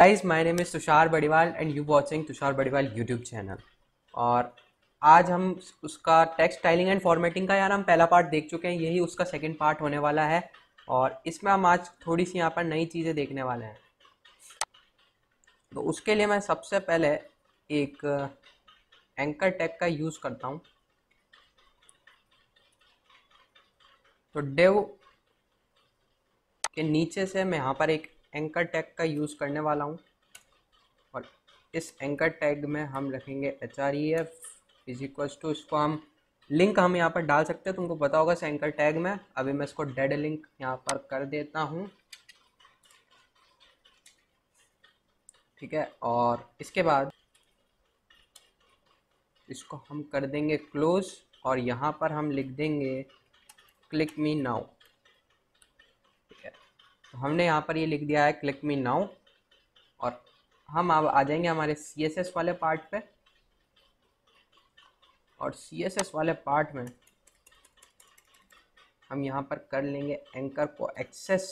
guys my name is Tushar Badiwal and you watching Tushar Badiwal YouTube channel और आज हम उसका टेक्स्ट स्टाइलिंग एंड फॉर्मेटिंग का यार हम पहला पार्ट देख चुके हैं यही उसका सेकंड पार्ट होने वाला है और इसमें हम आज थोड़ी सी यहाँ पर नई चीज़ें देखने वाले हैं तो उसके लिए मैं सबसे पहले एक एंकर uh, टैग का यूज़ करता हूँ तो डेव के नीचे से मैं यहाँ पर एक एंकर टैग का यूज़ करने वाला हूँ और इस एंकर टैग में हम रखेंगे H R E F is equals to इसको हम लिंक हम यहाँ पर डाल सकते हैं तुमको पता होगा इस एंकर टैग में अभी मैं इसको डेड लिंक यहाँ पर कर देता हूँ ठीक है और इसके बाद इसको हम कर देंगे क्लोज और यहाँ पर हम लिख देंगे क्लिक मी नाउ हमने यहाँ पर ये लिख दिया है क्लिक मी नाउ और हम अब आ जाएंगे हमारे सी एस एस वाले पार्ट पे और सी एस एस वाले पार्ट में हम यहाँ पर कर लेंगे एंकर को एक्सेस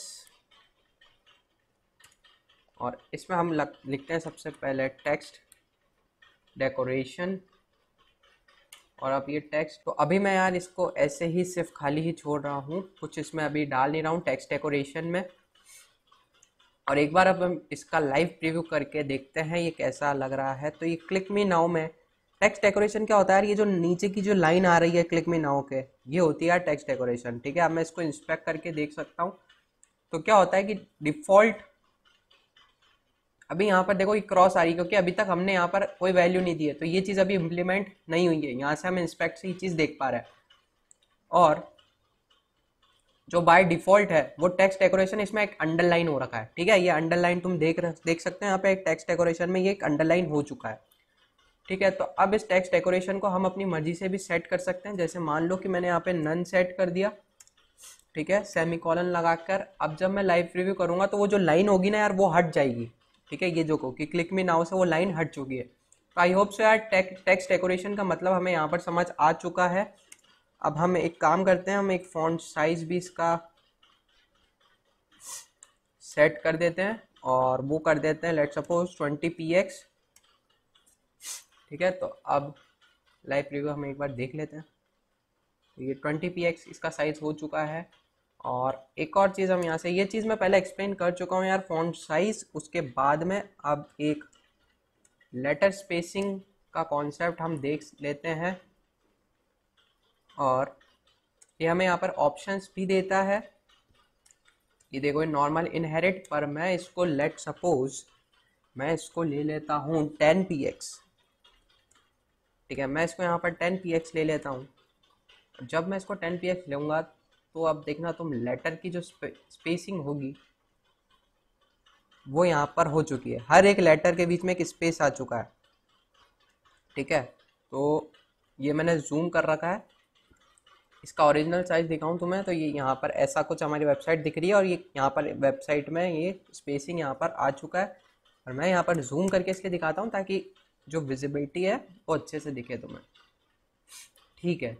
और इसमें हम लिखते हैं सबसे पहले टेक्स्ट डेकोरेशन और अब ये टेक्स्ट तो अभी मैं यार इसको ऐसे ही सिर्फ खाली ही छोड़ रहा हूँ कुछ इसमें अभी डाल नहीं रहा हूँ टेक्स्ट डेकोरेशन में और एक बार अब हम इसका लाइव प्रीव्यू करके देखते हैं ये कैसा लग रहा है तो ये क्लिक मी नाव में टेक्स्ट डेकोरेशन क्या होता है ये जो नीचे की जो लाइन आ रही है क्लिक मी नाव के ये होती है टेक्स्ट डेकोरेशन ठीक है अब मैं इसको इंस्पेक्ट करके देख सकता हूँ तो क्या होता है कि डिफॉल्ट अभी यहाँ पर देखो ये क्रॉस आ रही है क्योंकि अभी तक हमने यहाँ पर कोई वैल्यू नहीं दी है तो ये चीज़ अभी इम्प्लीमेंट नहीं हुई है यहाँ से हम इंस्पेक्ट से ये चीज़ देख पा रहे हैं और जो बाय डिफॉल्ट है वो टेक्स्ट डेकोरेशन इसमें एक अंडरलाइन हो रखा है ठीक है ये अंडरलाइन तुम देख रहे देख सकते हैं यहाँ पे एक टेक्स्ट डेकोरेशन में ये एक अंडरलाइन हो चुका है ठीक है तो अब इस टेक्स्ट डेकोरेशन को हम अपनी मर्जी से भी सेट कर सकते हैं जैसे मान लो कि मैंने यहाँ पे नन सेट कर दिया ठीक है सेमी कॉलन लगा कर अब जब मैं लाइव रिव्यू करूँगा तो वो जो लाइन होगी ना यार वो हट जाएगी ठीक है ये जो को कि क्लिक में नाव से वो लाइन हट चुकी है तो आई होप सो यार टेक्स्ट डेकोरेशन का मतलब हमें यहाँ पर समझ आ चुका है अब हम एक काम करते हैं हम एक फॉन्ट साइज भी इसका सेट कर देते हैं और वो कर देते हैं let suppose twenty P X ठीक है तो अब लाइव रिव्यू हम एक बार देख लेते हैं तो ये ट्वेंटी पी एक्स इसका साइज़ हो चुका है और एक और चीज़ हम यहाँ से ये चीज़ मैं पहले एक्सप्लेन कर चुका हूँ यार फॉन्ट साइज़ उसके बाद में अब एक लेटर स्पेसिंग का कॉन्सेप्ट हम देख लेते हैं और ये हमें यहाँ पर ऑप्शंस भी देता है ये देखो नॉर्मल इनहेरिट पर मैं इसको लेट सपोज मैं इसको ले लेता हूँ टेन पी एक्स ठीक है मैं इसको यहाँ पर टेन पी एक्स ले लेता हूँ जब मैं इसको टेन पी एक्स लूँगा तो अब देखना तुम लेटर की जो स्पे, स्पेसिंग होगी वो यहाँ पर हो चुकी है हर एक लेटर के बीच में एक स्पेस आ चुका है ठीक है तो ये मैंने जूम कर रखा है इसका ओरिजिनल साइज़ दिखाऊं तुम्हें तो ये यहाँ पर ऐसा कुछ हमारी वेबसाइट दिख रही है और ये यहाँ पर वेबसाइट में ये स्पेसिंग यहाँ पर आ चुका है और मैं यहाँ पर जूम करके इसलिए दिखाता हूँ ताकि जो विजिबिलिटी है वो अच्छे से दिखे तुम्हें ठीक है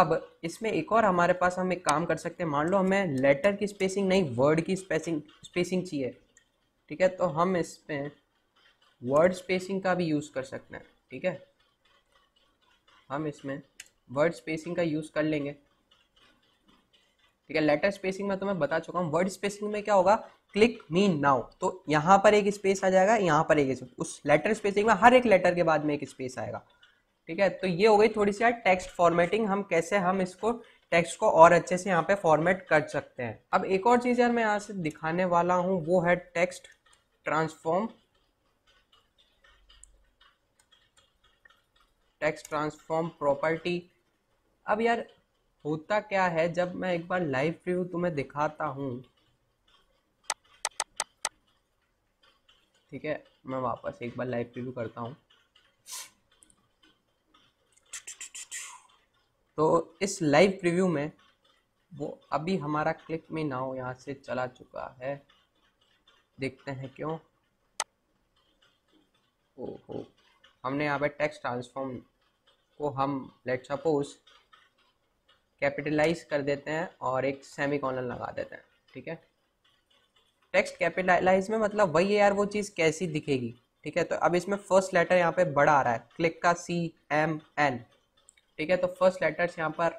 अब इसमें एक और हमारे पास हम एक काम कर सकते हैं मान लो हमें लेटर की स्पेसिंग नहीं वर्ड की स्पेसिंग स्पेसिंग चाहिए ठीक है तो हम इसमें वर्ड स्पेसिंग का भी यूज़ कर सकते हैं ठीक है हम इसमें वर्ड स्पेसिंग का यूज़ कर लेंगे ठीक है लेटर स्पेसिंग में तो मैं बता चुका हूँ वर्ड स्पेसिंग में क्या होगा क्लिक मीन नाउ तो यहाँ पर एक स्पेस आ जाएगा यहाँ पर एक उस लेटर स्पेसिंग में हर एक लेटर के बाद में एक स्पेस आएगा ठीक है तो ये हो गई थोड़ी सी यार टेक्स्ट फॉर्मेटिंग हम कैसे हम इसको टेक्स्ट को और अच्छे से यहाँ पे फॉर्मेट कर सकते हैं अब एक और चीज़ यार मैं यहाँ से दिखाने वाला हूँ वो है text transform text transform property अब यार होता क्या है जब मैं एक बार लाइव रिव्यू तुम्हें दिखाता हूँ ठीक है मैं वापस एक बार लाइव रिव्यू करता हूँ तो इस लाइव रिव्यू में वो अभी हमारा क्लिक में ना हो यहाँ से चला चुका है देखते हैं क्यों ओहो हमने यहाँ पे टेक्स्ट ट्रांसफॉर्म को हम लेट सपोज कैपिटलाइज कर देते हैं और एक सेमी कॉलन लगा देते हैं ठीक है टेक्स्ट कैपिटलाइज में मतलब वही है यार वो चीज़ कैसी दिखेगी ठीक है तो अब इसमें फर्स्ट लेटर यहाँ पे बड़ा आ रहा है क्लिक का सी एम एन ठीक है तो फर्स्ट लेटर्स यहाँ पर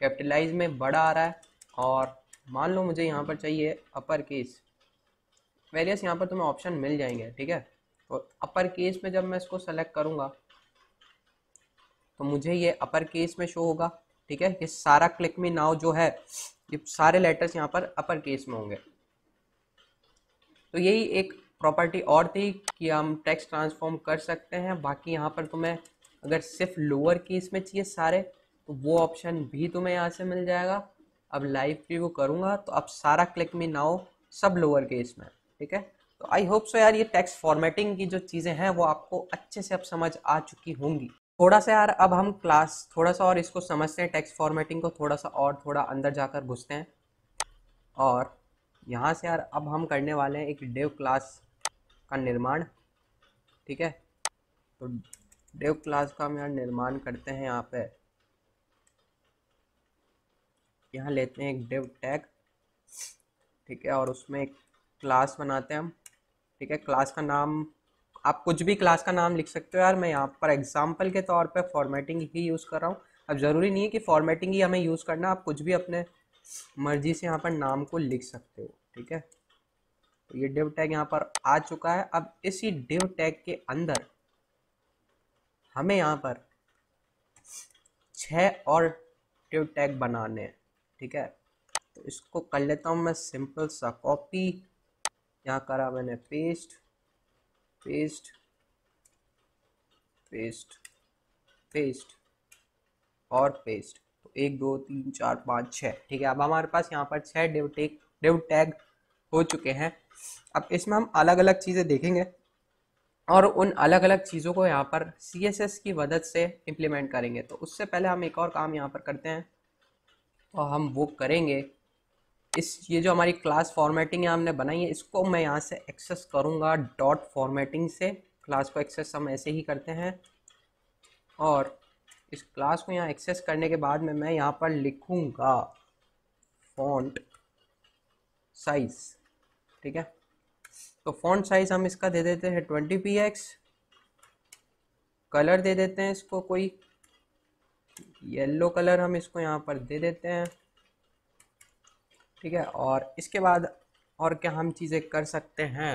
कैपिटलाइज में बड़ा आ रहा है और मान लो मुझे यहाँ पर चाहिए अपर केस वेरियस यहाँ पर तुम्हें ऑप्शन मिल जाएंगे ठीक है तो अपर केस में जब मैं इसको सेलेक्ट करूँगा तो मुझे ये अपर केस में शो होगा ठीक है ये सारा क्लिक मी नाउ जो है ये सारे लेटर्स यहाँ पर अपर केस में होंगे तो यही एक प्रॉपर्टी और थी कि हम टेक्स्ट ट्रांसफॉर्म कर सकते हैं बाकी यहाँ पर तुम्हें अगर सिर्फ लोअर केस में चाहिए सारे तो वो ऑप्शन भी तुम्हें यहाँ से मिल जाएगा अब लाइव रिव्यू करूँगा तो अब सारा क्लिक मी नाव सब लोअर केस में ठीक है तो आई होप सो यार ये टेक्स्ट फॉर्मेटिंग की जो चीज़ें हैं वो आपको अच्छे से अब समझ आ चुकी होंगी थोड़ा सा यार अब हम क्लास थोड़ा सा और इसको समझते हैं टेक्स्ट फॉर्मेटिंग को थोड़ा सा और थोड़ा अंदर जाकर घुसते हैं और यहाँ से यार अब हम करने वाले हैं एक डेव क्लास का निर्माण ठीक है तो डेव क्लास का हम यार निर्माण करते हैं यहाँ पे यहाँ लेते हैं एक डेव टैग ठीक है और उसमें एक क्लास बनाते हैं हम ठीक है क्लास का नाम आप कुछ भी क्लास का नाम लिख सकते हो यार मैं यहाँ पर एग्जाम्पल के तौर पर फॉर्मेटिंग ही यूज़ कर रहा हूँ अब ज़रूरी नहीं है कि फॉर्मेटिंग ही हमें यूज़ करना आप कुछ भी अपने मर्जी से यहाँ पर नाम को लिख सकते हो ठीक है तो ये डिव टैग यहाँ पर आ चुका है अब इसी डिव टैग के अंदर हमें यहाँ पर छ और डिव टैग बनाने हैं ठीक है तो इसको कर लेता हूँ मैं सिंपल सा कॉपी यहाँ करा मैंने पेस्ट पेस्ट पेस्ट पेस्ट और पेस्ट तो एक दो तीन चार पाँच छः ठीक है अब हमारे पास यहाँ पर छः डेव टेक डेव टैग हो चुके हैं अब इसमें हम अलग अलग चीज़ें देखेंगे और उन अलग अलग चीज़ों को यहाँ पर सी एस एस की मदद से इम्प्लीमेंट करेंगे तो उससे पहले हम एक और काम यहाँ पर करते हैं और तो हम वो करेंगे इस ये जो हमारी क्लास फॉर्मेटिंग है हमने बनाई है इसको मैं यहाँ से एक्सेस करूँगा डॉट फॉर्मेटिंग से क्लास को एक्सेस हम ऐसे ही करते हैं और इस क्लास को यहाँ एक्सेस करने के बाद में मैं यहाँ पर लिखूँगा फॉन्ट साइज़ ठीक है तो फॉन्ट साइज़ हम इसका दे देते हैं ट्वेंटी पी एक्स कलर दे देते हैं इसको कोई येलो कलर हम इसको यहाँ पर दे देते हैं ठीक है और इसके बाद और क्या हम चीज़ें कर सकते हैं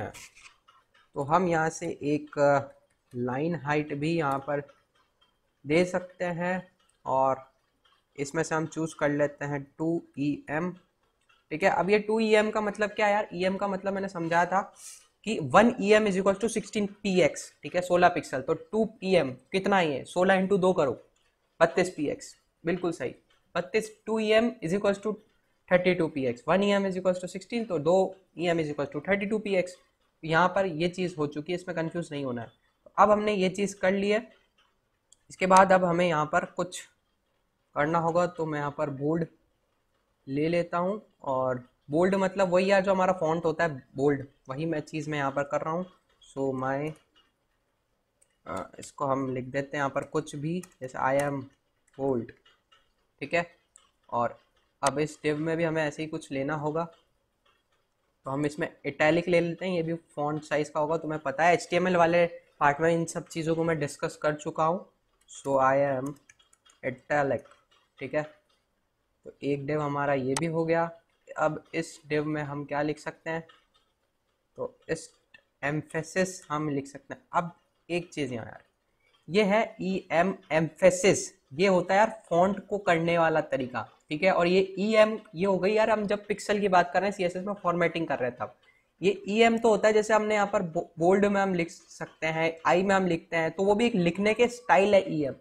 तो हम यहाँ से एक लाइन हाइट भी यहाँ पर दे सकते हैं और इसमें से हम चूज़ कर लेते हैं टू ई एम ठीक है अब ये टू ई एम का मतलब क्या यार ई e एम का मतलब मैंने समझाया था कि one E M is equal to sixteen P X ठीक है सोलह पिक्सल तो टू ई एम कितना ही है सोलह इंटू दो करो बत्तीस पी एक्स बिल्कुल सही बत्तीस two E M is equal to thirty two P X one E M is equal to sixteen तो दो E M is equal to thirty two P X यहाँ पर ये चीज़ हो चुकी है इसमें कन्फ्यूज़ नहीं होना है तो अब हमने ये चीज़ कर ली है इसके बाद अब हमें यहाँ पर कुछ करना होगा तो मैं यहाँ पर बोल्ड ले लेता हूँ और बोल्ड मतलब वही है जो हमारा फॉन्ट होता है बोल्ड वही मैं चीज़ मैं यहाँ पर कर रहा हूँ सो so, माई इसको हम लिख देते हैं यहाँ पर कुछ भी जैसे आई एम बोल्ड ठीक है और अब इस डिव में भी हमें ऐसे ही कुछ लेना होगा तो हम इसमें इटैलिक ले लेते हैं ये भी फॉन्ट साइज़ का होगा तो मैं पता है एच वाले पार्ट में इन सब चीज़ों को मैं डिस्कस कर चुका हूँ सो आई एम इटैलिक ठीक है तो एक डिव हमारा ये भी हो गया अब इस डिव में हम क्या लिख सकते हैं तो इस एम्फेसिस हम लिख सकते हैं अब एक चीज़ यहाँ यार ये है ई एम एम्फेसिस ये होता है यार फॉन्ट को करने वाला तरीका ठीक है और ये ई e एम ये हो गई यार हम जब पिक्सल की बात कर रहे हैं सी एस एस में फॉर्मेटिंग कर रहे थे ये ई e एम तो होता है जैसे हमने यहाँ पर बोल्ड में हम लिख सकते हैं आई में हम लिखते हैं तो वो भी एक लिखने के स्टाइल है ई e एम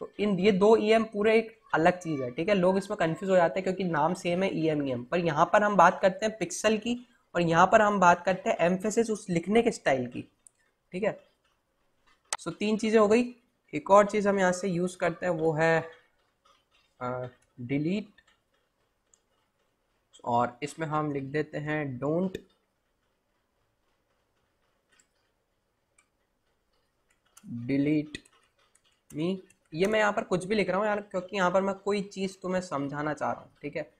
तो इन ये दो ई एम पूरे एक अलग चीज़ है ठीक है लोग इसमें कंफ्यूज हो जाते हैं क्योंकि नाम सेम है ई एम ई एम पर यहाँ पर हम बात करते हैं पिक्सल की और यहाँ पर हम बात करते हैं एम्फेसिस उस लिखने के स्टाइल की ठीक है सो तीन चीज़ें हो गई एक और चीज़ हम यहाँ से यूज़ करते हैं वो है डिलीट और इसमें हम लिख देते हैं डोंट डिलीट मी ये मैं यहाँ पर कुछ भी लिख रहा हूँ यार क्योंकि यहाँ पर मैं कोई चीज़ तुम्हें समझाना चाह रहा हूँ ठीक है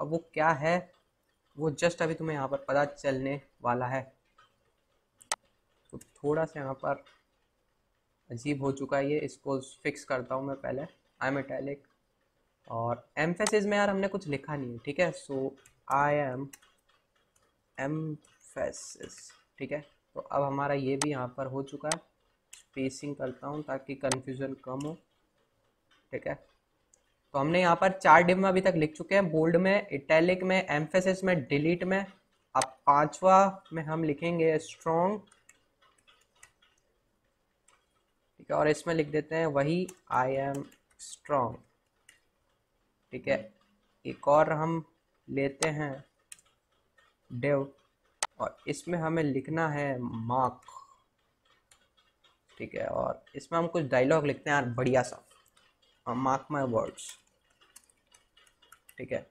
अब वो क्या है वो जस्ट अभी तुम्हें यहाँ पर पता चलने वाला है तो थोड़ा सा यहाँ पर अजीब हो चुका है ये इसको फिक्स करता हूँ मैं पहले आई एम इटैलिक और एम्फेसिस में यार हमने कुछ लिखा नहीं है ठीक है सो आई एम एम्फेसिस ठीक है तो अब हमारा ये भी यहाँ पर हो चुका है स्पेसिंग करता हूँ ताकि कन्फ्यूज़न कम हो ठीक है तो हमने यहाँ पर चार डिम में अभी तक लिख चुके हैं बोल्ड में इटैलिक में एम्फेसिस में डिलीट में अब पांचवा में हम लिखेंगे स्ट्रॉन्ग है तो और इसमें लिख देते हैं वही आई एम स्ट्रॉन्ग ठीक है एक और हम लेते हैं डेव और इसमें हमें लिखना है मार्क ठीक है और इसमें हम कुछ डायलॉग लिखते हैं यार बढ़िया सा और मार्क माई वर्ड्स ठीक है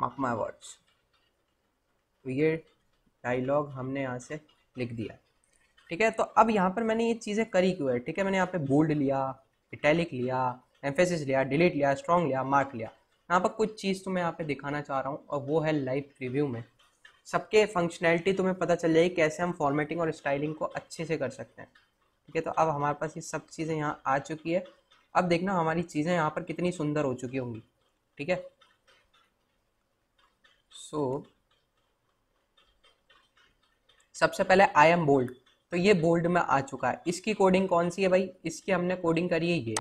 मार्क माई वर्ड्स तो ये डायलॉग हमने यहाँ से लिख दिया ठीक है तो अब यहाँ पर मैंने ये चीज़ें करी क्यों है ठीक है मैंने यहाँ पे बोल्ड लिया इटैलिक लिया एम्फेसिस लिया डिलीट लिया स्ट्रॉन्ग लिया मार्क लिया यहाँ पर कुछ चीज़ तो मैं यहाँ पे दिखाना चाह रहा हूँ और वो है लाइव रिव्यू में सबके फंक्शनैलिटी तुम्हें पता चल जाएगी कैसे हम फॉर्मेटिंग और स्टाइलिंग को अच्छे से कर सकते हैं ठीक है तो अब हमारे पास ये सब चीज़ें यहाँ आ चुकी है अब देखना हमारी चीज़ें यहाँ पर कितनी सुंदर हो चुकी होंगी ठीक है सो so, सबसे पहले आई एम बोल्ड तो ये बोल्ड में आ चुका है इसकी कोडिंग कौन सी है भाई इसकी हमने कोडिंग करी है ये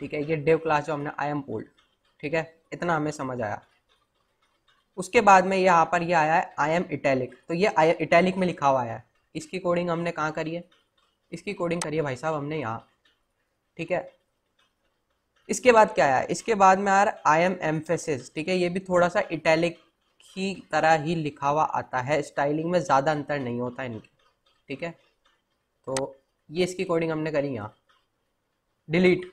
ठीक है ये डेव क्लास जो हमने आई एम बोल्ड ठीक है इतना हमें समझ आया उसके बाद में यहाँ पर ये आया है आई एम इटैलिक तो ये आई इटैलिक में लिखा हुआ है इसकी कोडिंग हमने कहाँ करी है इसकी कोडिंग करी है भाई साहब हमने यहाँ ठीक है इसके बाद क्या आया इसके बाद में यार आई एम एम्फेसिस ठीक है ये भी थोड़ा सा इटैलिक की तरह ही लिखा हुआ आता है स्टाइलिंग में ज़्यादा अंतर नहीं होता इनके ठीक है तो ये इसकी कोडिंग हमने करी यहाँ डिलीट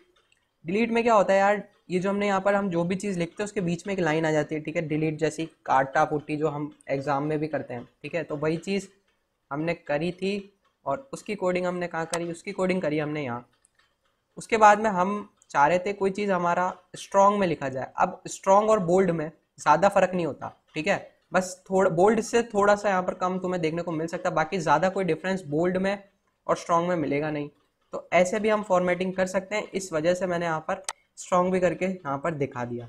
डिलीट में क्या होता है यार ये जो हमने यहाँ पर हम जो भी चीज़ लिखते हैं उसके बीच में एक लाइन आ जाती है ठीक है डिलीट जैसी काटा पुट्टी जो हम एग्ज़ाम में भी करते हैं ठीक है तो वही चीज़ हमने करी थी और उसकी कोडिंग हमने कहाँ करी उसकी कोडिंग करी हमने यहाँ उसके बाद में हम चाह रहे थे कोई चीज़ हमारा स्ट्रॉन्ग में लिखा जाए अब स्ट्रॉन्ग और बोल्ड में ज़्यादा फर्क नहीं होता ठीक है बस थोड़ा बोल्ड से थोड़ा सा यहाँ पर कम तुम्हें देखने को मिल सकता है बाकी ज़्यादा कोई डिफरेंस बोल्ड में और स्ट्रॉन्ग में मिलेगा नहीं तो ऐसे भी हम फॉर्मेटिंग कर सकते हैं इस वजह से मैंने यहाँ पर स्ट्रॉन्ग भी करके यहाँ पर दिखा दिया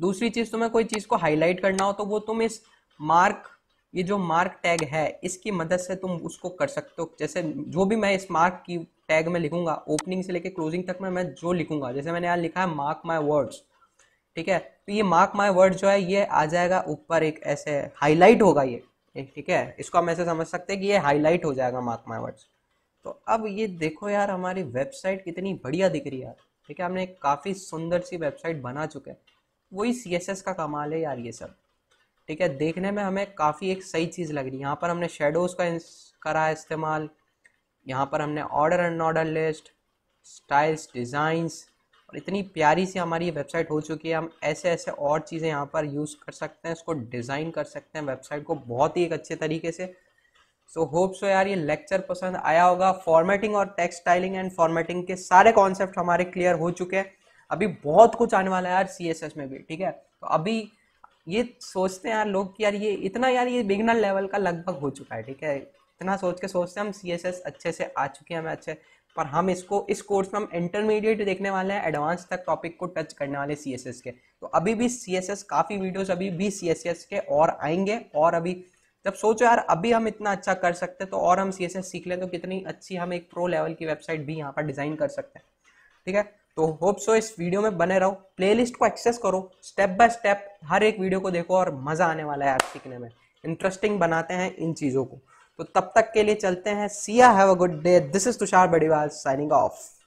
दूसरी चीज़ तुम्हें कोई चीज़ को हाईलाइट करना हो तो वो तुम इस मार्क ये जो मार्क टैग है इसकी मदद से तुम उसको कर सकते हो जैसे जो भी मैं इस मार्क की टैग में लिखूंगा ओपनिंग से लेके क्लोजिंग तक में मैं जो लिखूंगा जैसे मैंने यहाँ लिखा है मार्क माई वर्ड्स ठीक है तो ये मार्क माई वर्ड जो है ये आ जाएगा ऊपर एक ऐसे हाईलाइट होगा ये ठीक है इसको हम ऐसे समझ सकते हैं कि ये हाईलाइट हो जाएगा मार्क माई वर्ड्स तो अब ये देखो यार हमारी वेबसाइट कितनी बढ़िया दिख रही है यार ठीक है हमने काफ़ी सुंदर सी वेबसाइट बना चुके हैं वही सी एस एस का कमाल है यार ये सब ठीक है देखने में हमें काफ़ी एक सही चीज़ लग रही है यहाँ पर हमने शेडोज़ का करा है इस्तेमाल यहाँ पर हमने order and order list styles designs और इतनी प्यारी सी हमारी वेबसाइट हो चुकी है हम ऐसे ऐसे और चीज़ें यहाँ पर यूज़ कर सकते हैं इसको डिज़ाइन कर सकते हैं वेबसाइट को बहुत ही एक अच्छे तरीके से सो होप सो यार ये लेक्चर पसंद आया होगा फॉर्मेटिंग और टेक्सटाइलिंग एंड फॉर्मेटिंग के सारे कॉन्सेप्ट हमारे क्लियर हो चुके हैं अभी बहुत कुछ आने वाला है यार सी में भी ठीक है तो अभी ये सोचते हैं यार लोग कि यार ये इतना यार ये बिगनर लेवल का लगभग हो चुका है ठीक है इतना सोच के सोचते हैं हम सी अच्छे से आ चुके हैं हमें अच्छे पर हम इसको इस कोर्स में हम इंटरमीडिएट देखने वाले हैं एडवांस तक टॉपिक को टच करने वाले सी के तो अभी भी सी काफ़ी वीडियोस अभी भी सी के और आएंगे और अभी जब सोचो यार अभी हम इतना अच्छा कर सकते हैं तो और हम सी सीख लें तो कितनी अच्छी हम एक प्रो लेवल की वेबसाइट भी यहाँ पर डिज़ाइन कर सकते हैं ठीक है तो होप सो इस वीडियो में बने रहो प्लेलिस्ट को एक्सेस करो स्टेप बाय स्टेप हर एक वीडियो को देखो और मज़ा आने वाला है यार सीखने में इंटरेस्टिंग बनाते हैं इन चीज़ों को तो तब तक के लिए चलते हैं see ya have a good day this is Tushar Badiwal signing of